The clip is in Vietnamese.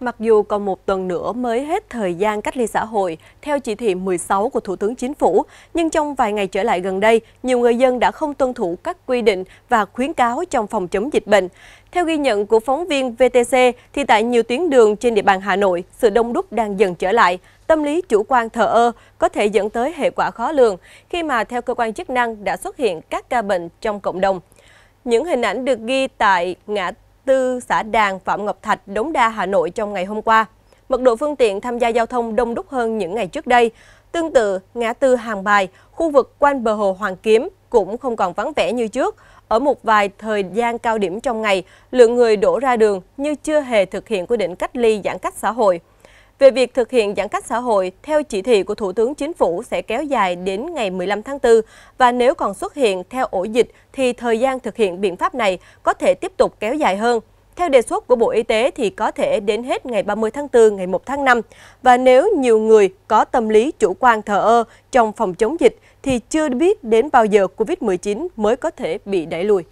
Mặc dù còn một tuần nữa mới hết thời gian cách ly xã hội theo chỉ thị 16 của Thủ tướng Chính phủ, nhưng trong vài ngày trở lại gần đây, nhiều người dân đã không tuân thủ các quy định và khuyến cáo trong phòng chống dịch bệnh. Theo ghi nhận của phóng viên VTC, thì tại nhiều tuyến đường trên địa bàn Hà Nội, sự đông đúc đang dần trở lại. Tâm lý chủ quan thờ ơ có thể dẫn tới hệ quả khó lường khi mà theo cơ quan chức năng đã xuất hiện các ca bệnh trong cộng đồng. Những hình ảnh được ghi tại ngã 4, xã Đàn, Phạm Ngọc Thạch, Đống Đa, Hà Nội trong ngày hôm qua. Mật độ phương tiện tham gia giao thông đông đúc hơn những ngày trước đây. Tương tự, ngã tư Hàng Bài, khu vực quanh bờ hồ Hoàng Kiếm cũng không còn vắng vẻ như trước. Ở một vài thời gian cao điểm trong ngày, lượng người đổ ra đường như chưa hề thực hiện quy định cách ly giãn cách xã hội về việc thực hiện giãn cách xã hội theo chỉ thị của Thủ tướng Chính phủ sẽ kéo dài đến ngày 15 tháng 4 và nếu còn xuất hiện theo ổ dịch thì thời gian thực hiện biện pháp này có thể tiếp tục kéo dài hơn. Theo đề xuất của Bộ Y tế thì có thể đến hết ngày 30 tháng 4, ngày 1 tháng 5 và nếu nhiều người có tâm lý chủ quan thờ ơ trong phòng chống dịch thì chưa biết đến bao giờ COVID-19 mới có thể bị đẩy lùi.